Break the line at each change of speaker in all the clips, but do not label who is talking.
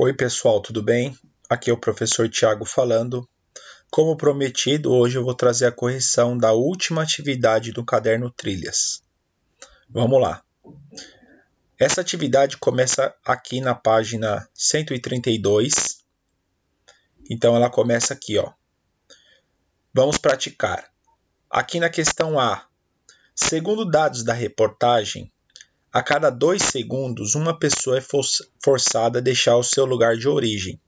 Oi, pessoal, tudo bem? Aqui é o professor Tiago falando. Como prometido, hoje eu vou trazer a correção da última atividade do caderno Trilhas. Vamos lá. Essa atividade começa aqui na página 132. Então ela começa aqui, ó. Vamos praticar. Aqui na questão A, segundo dados da reportagem, a cada dois segundos, uma pessoa é forçada a deixar o seu lugar de origem.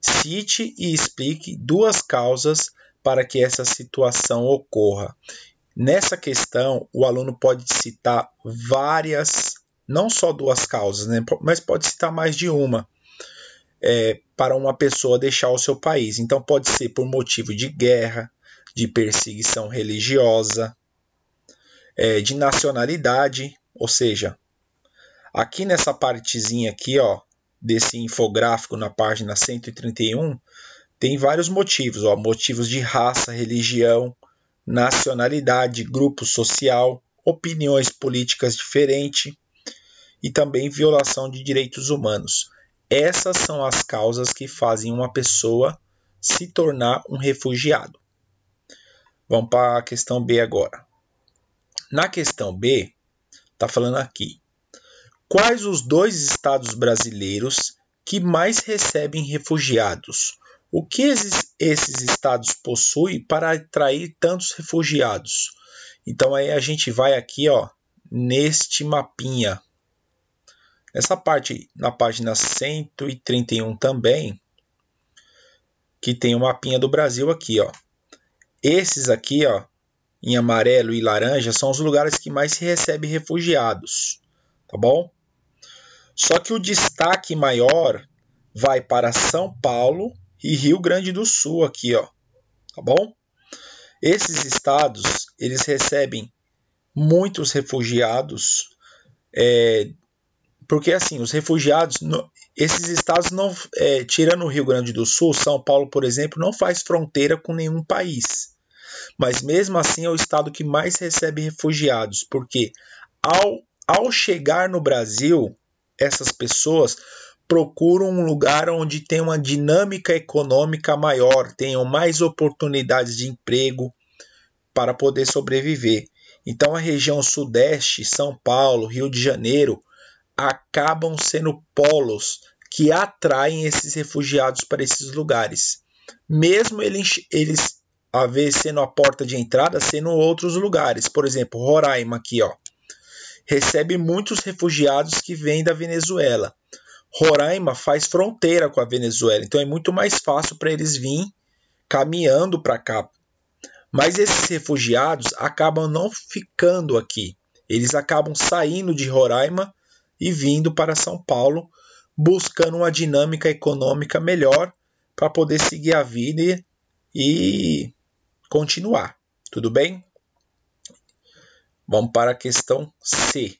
Cite e explique duas causas para que essa situação ocorra. Nessa questão, o aluno pode citar várias, não só duas causas, né, mas pode citar mais de uma é, para uma pessoa deixar o seu país. Então, pode ser por motivo de guerra, de perseguição religiosa, é, de nacionalidade, ou seja, aqui nessa partezinha aqui, ó, desse infográfico na página 131, tem vários motivos, ó, motivos de raça, religião, nacionalidade, grupo social, opiniões políticas diferentes e também violação de direitos humanos. Essas são as causas que fazem uma pessoa se tornar um refugiado. Vamos para a questão B agora. Na questão B, está falando aqui. Quais os dois estados brasileiros que mais recebem refugiados? O que esses, esses estados possuem para atrair tantos refugiados? Então aí a gente vai aqui, ó, neste mapinha. Essa parte na página 131 também, que tem o um mapinha do Brasil aqui, ó. Esses aqui, ó, em amarelo e laranja são os lugares que mais se recebe refugiados, tá bom? Só que o destaque maior vai para São Paulo e Rio Grande do Sul aqui, ó. Tá bom? Esses estados, eles recebem muitos refugiados, é, porque assim, os refugiados, no, esses estados não, é, tirando o Rio Grande do Sul, São Paulo, por exemplo, não faz fronteira com nenhum país mas mesmo assim é o estado que mais recebe refugiados, porque ao, ao chegar no Brasil, essas pessoas procuram um lugar onde tem uma dinâmica econômica maior, tenham mais oportunidades de emprego para poder sobreviver. Então a região sudeste, São Paulo, Rio de Janeiro, acabam sendo polos que atraem esses refugiados para esses lugares. Mesmo eles, eles haver sendo a porta de entrada, sendo outros lugares. Por exemplo, Roraima aqui, ó, recebe muitos refugiados que vêm da Venezuela. Roraima faz fronteira com a Venezuela, então é muito mais fácil para eles vir caminhando para cá. Mas esses refugiados acabam não ficando aqui. Eles acabam saindo de Roraima e vindo para São Paulo, buscando uma dinâmica econômica melhor para poder seguir a vida e, e continuar. Tudo bem? Vamos para a questão C.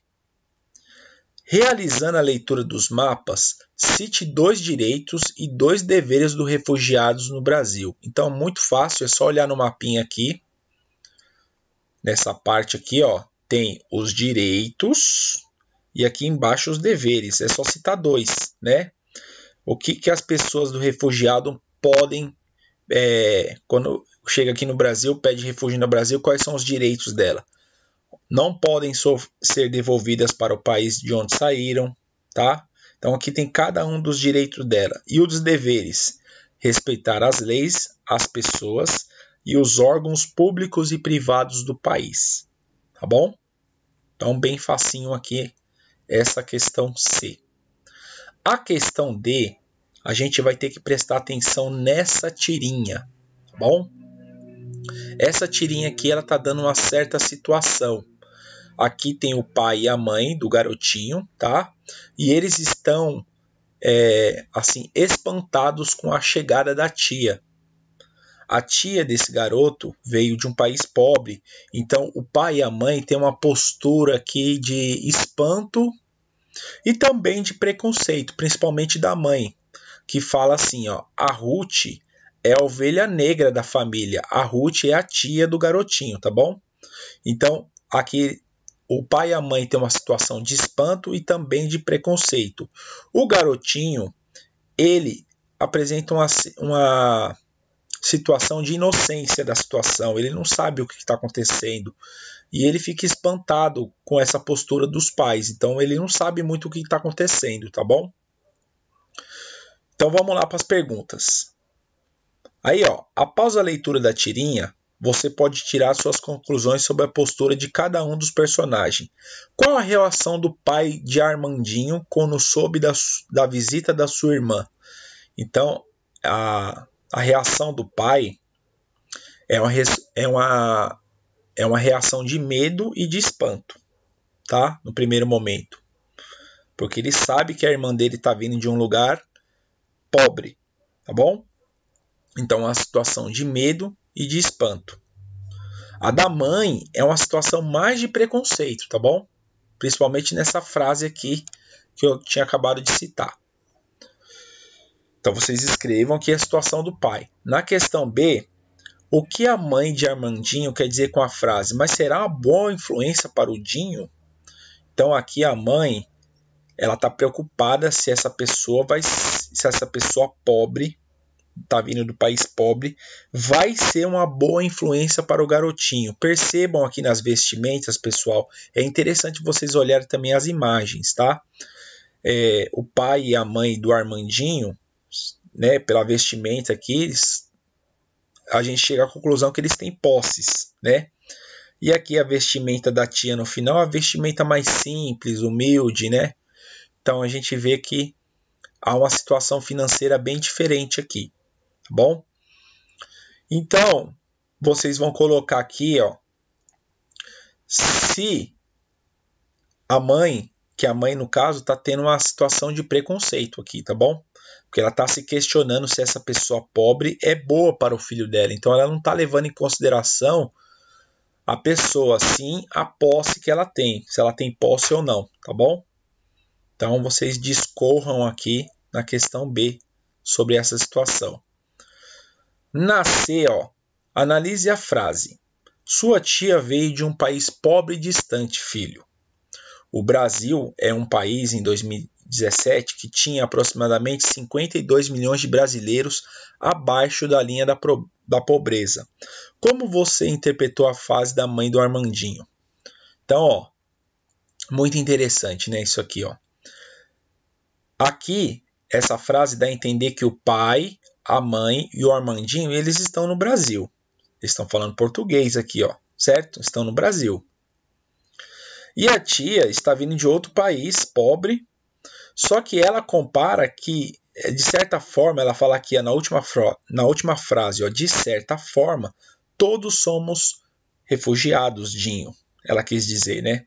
Realizando a leitura dos mapas, cite dois direitos e dois deveres dos refugiados no Brasil. Então, muito fácil, é só olhar no mapinha aqui. Nessa parte aqui, ó, tem os direitos e aqui embaixo os deveres. É só citar dois, né? O que, que as pessoas do refugiado podem, é, quando chega aqui no Brasil, pede refúgio no Brasil, quais são os direitos dela? Não podem ser devolvidas para o país de onde saíram, tá? Então aqui tem cada um dos direitos dela e os deveres: respeitar as leis, as pessoas e os órgãos públicos e privados do país, tá bom? Então bem facinho aqui essa questão C. A questão D, a gente vai ter que prestar atenção nessa tirinha, tá bom? Essa tirinha aqui ela tá dando uma certa situação. Aqui tem o pai e a mãe do garotinho, tá? E eles estão é, assim espantados com a chegada da tia. A tia desse garoto veio de um país pobre, então o pai e a mãe têm uma postura aqui de espanto e também de preconceito, principalmente da mãe, que fala assim, ó, a Ruth é a ovelha negra da família. A Ruth é a tia do garotinho, tá bom? Então, aqui o pai e a mãe têm uma situação de espanto e também de preconceito. O garotinho, ele apresenta uma, uma situação de inocência da situação, ele não sabe o que está acontecendo. E ele fica espantado com essa postura dos pais, então ele não sabe muito o que está acontecendo, tá bom? Então vamos lá para as perguntas. Aí, ó, após a leitura da tirinha, você pode tirar suas conclusões sobre a postura de cada um dos personagens. Qual a relação do pai de Armandinho quando soube da, da visita da sua irmã? Então, a, a reação do pai é uma, é, uma, é uma reação de medo e de espanto, tá? No primeiro momento. Porque ele sabe que a irmã dele está vindo de um lugar pobre, tá bom? Então, a situação de medo e de espanto. A da mãe é uma situação mais de preconceito, tá bom? Principalmente nessa frase aqui que eu tinha acabado de citar. Então vocês escrevam aqui a situação do pai. Na questão B, o que a mãe de Armandinho quer dizer com a frase, mas será uma boa influência para o Dinho? Então aqui a mãe, ela está preocupada se essa pessoa vai, se essa pessoa pobre tá vindo do país pobre, vai ser uma boa influência para o garotinho. Percebam aqui nas vestimentas, pessoal, é interessante vocês olharem também as imagens, tá? É, o pai e a mãe do Armandinho, né, pela vestimenta aqui, eles, a gente chega à conclusão que eles têm posses, né? E aqui a vestimenta da tia no final, a vestimenta mais simples, humilde, né? Então a gente vê que há uma situação financeira bem diferente aqui tá bom? Então, vocês vão colocar aqui, ó, se a mãe, que a mãe no caso está tendo uma situação de preconceito aqui, tá bom? Porque ela está se questionando se essa pessoa pobre é boa para o filho dela. Então ela não está levando em consideração a pessoa, sim a posse que ela tem, se ela tem posse ou não, tá bom? Então vocês discorram aqui na questão B sobre essa situação. Nascer, ó. Analise a frase. Sua tia veio de um país pobre e distante, filho. O Brasil é um país em 2017 que tinha aproximadamente 52 milhões de brasileiros abaixo da linha da, pro, da pobreza. Como você interpretou a fase da mãe do Armandinho? Então, ó, muito interessante, né? Isso aqui, ó. Aqui, essa frase dá a entender que o pai, a mãe e o Armandinho, eles estão no Brasil. Eles estão falando português aqui, ó, certo? Estão no Brasil. E a tia está vindo de outro país, pobre, só que ela compara que, eh, de certa forma, ela fala aqui na última, na última frase, ó, de certa forma, todos somos refugiados, Dinho. Ela quis dizer, né?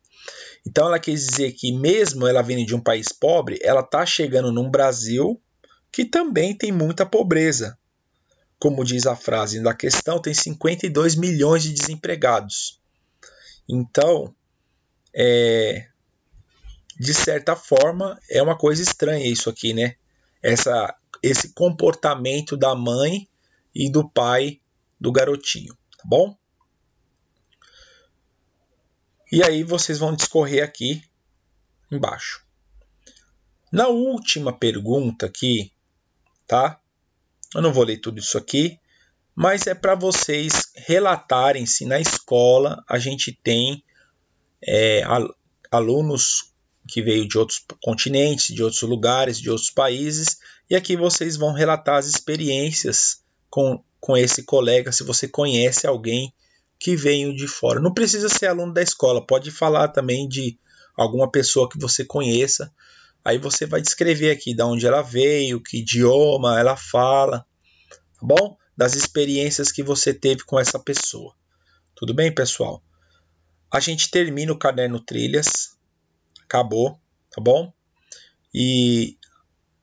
Então ela quis dizer que mesmo ela vindo de um país pobre, ela tá chegando num Brasil que também tem muita pobreza. Como diz a frase da questão, tem 52 milhões de desempregados. Então, é, de certa forma, é uma coisa estranha isso aqui, né? Essa, esse comportamento da mãe e do pai do garotinho, tá bom? E aí vocês vão discorrer aqui embaixo. Na última pergunta aqui, tá? Eu não vou ler tudo isso aqui, mas é para vocês relatarem se na escola a gente tem é, alunos que veio de outros continentes, de outros lugares, de outros países, e aqui vocês vão relatar as experiências com, com esse colega, se você conhece alguém que veio de fora. Não precisa ser aluno da escola, pode falar também de alguma pessoa que você conheça Aí você vai descrever aqui de onde ela veio, que idioma ela fala, tá bom? Das experiências que você teve com essa pessoa. Tudo bem, pessoal? A gente termina o caderno trilhas. Acabou, tá bom? E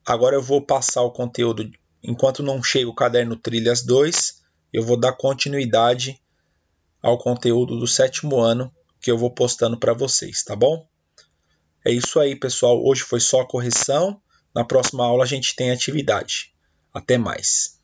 agora eu vou passar o conteúdo. Enquanto não chega o caderno trilhas 2, eu vou dar continuidade ao conteúdo do sétimo ano que eu vou postando para vocês, tá bom? É isso aí, pessoal. Hoje foi só correção. Na próxima aula a gente tem atividade. Até mais.